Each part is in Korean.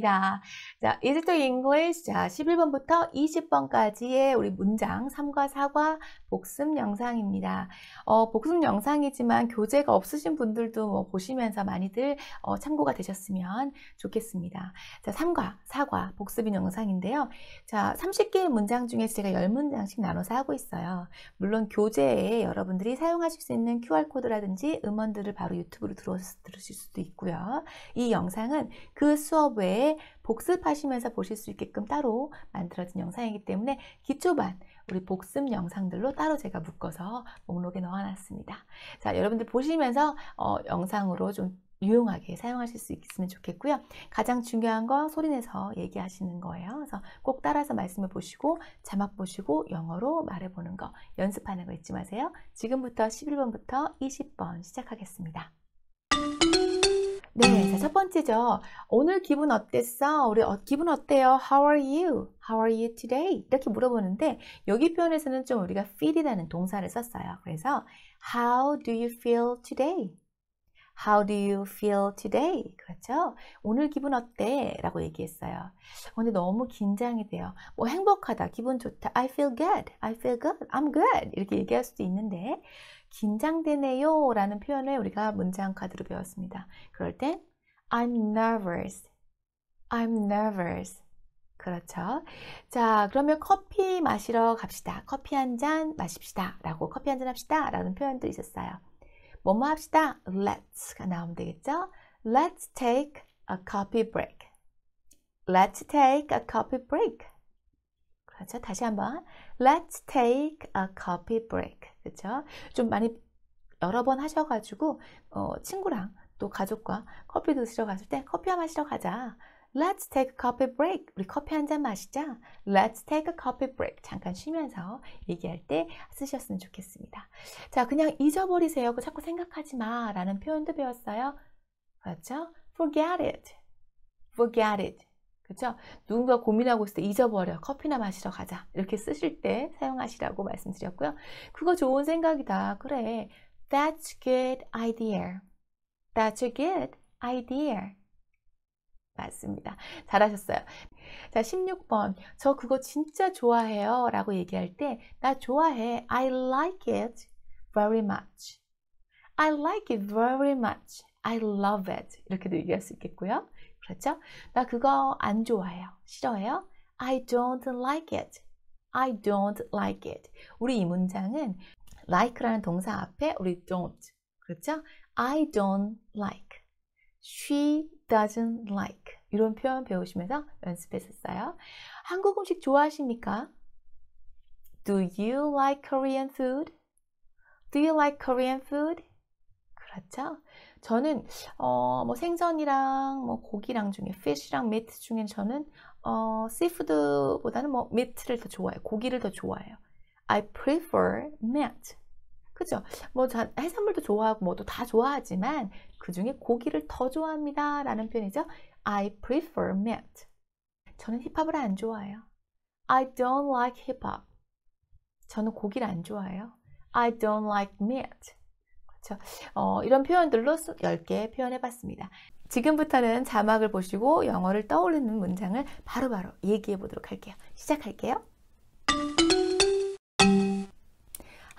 的。 자, is it English? 자, 11번부터 20번까지의 우리 문장 3과 4과 복습 영상입니다. 어, 복습 영상이지만 교재가 없으신 분들도 뭐 보시면서 많이들 어, 참고가 되셨으면 좋겠습니다. 자, 3과 4과 복습인 영상인데요. 자, 30개의 문장 중에 제가 10문장씩 나눠서 하고 있어요. 물론 교재에 여러분들이 사용하실 수 있는 QR코드라든지 음원들을 바로 유튜브로 들어서 들으실 수도 있고요. 이 영상은 그 수업 외에 복습하시면서 보실 수 있게끔 따로 만들어진 영상이기 때문에 기초반 우리 복습 영상들로 따로 제가 묶어서 목록에 넣어놨습니다. 자, 여러분들 보시면서 어, 영상으로 좀 유용하게 사용하실 수 있으면 좋겠고요. 가장 중요한 건 소리내서 얘기하시는 거예요. 그래서 꼭 따라서 말씀해 보시고 자막 보시고 영어로 말해보는 거 연습하는 거 잊지 마세요. 지금부터 11번부터 20번 시작하겠습니다. 네, 자, 음. 첫 번째죠. 오늘 기분 어땠어? 우리 어, 기분 어때요? How are you? How are you today? 이렇게 물어보는데 여기 표현에서는 좀 우리가 feel이라는 동사를 썼어요. 그래서 How do you feel today? How do you feel today? 그렇죠? 오늘 기분 어때? 라고 얘기했어요. 오늘 너무 긴장이 돼요. 뭐 행복하다, 기분 좋다, I feel good, I feel good, I'm good 이렇게 얘기할 수도 있는데 긴장되네요 라는 표현을 우리가 문장 카드로 배웠습니다. 그럴 땐 I'm nervous, I'm nervous 그렇죠. 자, 그러면 커피 마시러 갑시다. 커피 한 잔 마십시다. 라고 커피 한 잔 합시다. 라는 표현도 있었어요. 뭐뭐 합시다. Let's가 나오면 되겠죠? Let's take a coffee break. Let's take a coffee break. 그렇죠? 다시 한번. Let's take a coffee break. 그렇죠? 좀 많이 여러 번 하셔가지고 어, 친구랑 또 가족과 커피 드시러 갔을 때 커피 한 마시러 가자. Let's take a coffee break. 우리 커피 한잔 마시자. Let's take a coffee break. 잠깐 쉬면서 얘기할 때 쓰셨으면 좋겠습니다. 자, 그냥 잊어버리세요. 그 자꾸 생각하지 마. 라는 표현도 배웠어요. 그렇죠? Forget it. Forget it. 그렇죠? 누군가 고민하고 있을 때 잊어버려. 커피나 마시러 가자. 이렇게 쓰실 때 사용하시라고 말씀드렸고요. 그거 좋은 생각이다. 그래. That's good idea. That's a good idea. 맞습니다. 잘하셨어요. 자, 16번. 저 그거 진짜 좋아해요. 라고 얘기할 때, 나 좋아해. I like it very much. I like it very much. I love it. 이렇게도 얘기할 수 있겠고요. 그렇죠? 나 그거 안 좋아해요. 싫어해요. I don't like it. I don't like it. 우리 이 문장은 like라는 동사 앞에 우리 don't. 그렇죠? I don't like. she doesn't like 이런 표현 배우시면서 연습했었어요. 한국 음식 좋아하십니까? Do you like Korean food? Do you like Korean food? 그렇죠? 저는 어, 뭐 생선이랑 뭐 고기랑 중에 fish랑 meat 중에 저는 어, seafood보다는 뭐 meat를 더 좋아해요. 고기를 더 좋아해요. I prefer meat. 그죠? 뭐 자, 해산물도 좋아하고 뭐도 다 좋아하지만 그 중에 고기를 더 좋아합니다. 라는 표현이죠. I prefer meat. 저는 힙합을 안 좋아해요. I don't like hip hop. 저는 고기를 안 좋아해요. I don't like meat. 그렇죠? 어, 이런 표현들로 10개 표현해 봤습니다. 지금부터는 자막을 보시고 영어를 떠올리는 문장을 바로바로 바로 얘기해 보도록 할게요. 시작할게요.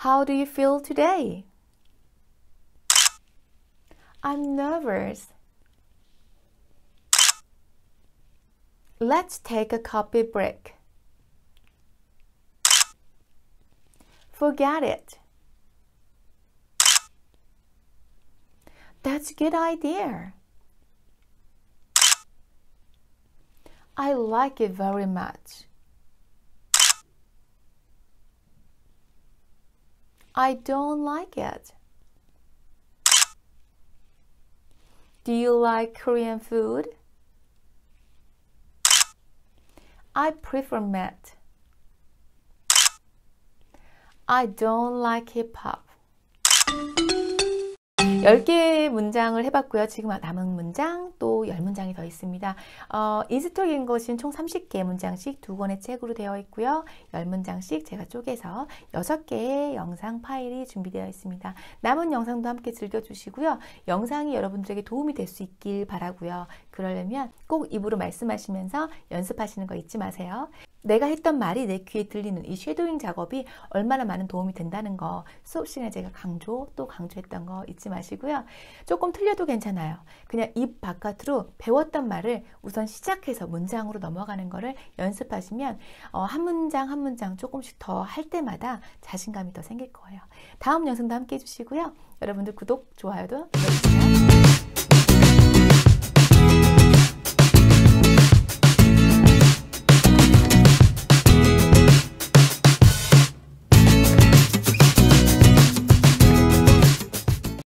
How do you feel today? I'm nervous. Let's take a coffee break. Forget it. That's a good idea. I like it very much. I don't like it. Do you like Korean food? I prefer meat. I don't like hip hop. 10개 음. 문장을 해봤고요. 지금 남은 문장 또 10문장이 더 있습니다. 어, 인스톡 인것은 총 30개 문장씩 두 권의 책으로 되어 있고요. 10문장씩 제가 쪼개서 6개의 영상 파일이 준비되어 있습니다. 남은 영상도 함께 즐겨주시고요. 영상이 여러분들에게 도움이 될 수 있길 바라고요. 그러려면 꼭 입으로 말씀하시면서 연습하시는 거 잊지 마세요. 내가 했던 말이 내 귀에 들리는 이 쉐도잉 작업이 얼마나 많은 도움이 된다는 거 수업 시간에 제가 강조 또 강조했던 거 잊지 마시고요. 조금 틀려도 괜찮아요. 그냥 입 바깥으로 배웠던 말을 우선 시작해서 문장으로 넘어가는 거를 연습하시면 어, 한 문장 한 문장 조금씩 더 할 때마다 자신감이 더 생길 거예요. 다음 영상도 함께 해주시고요. 여러분들 구독, 좋아요도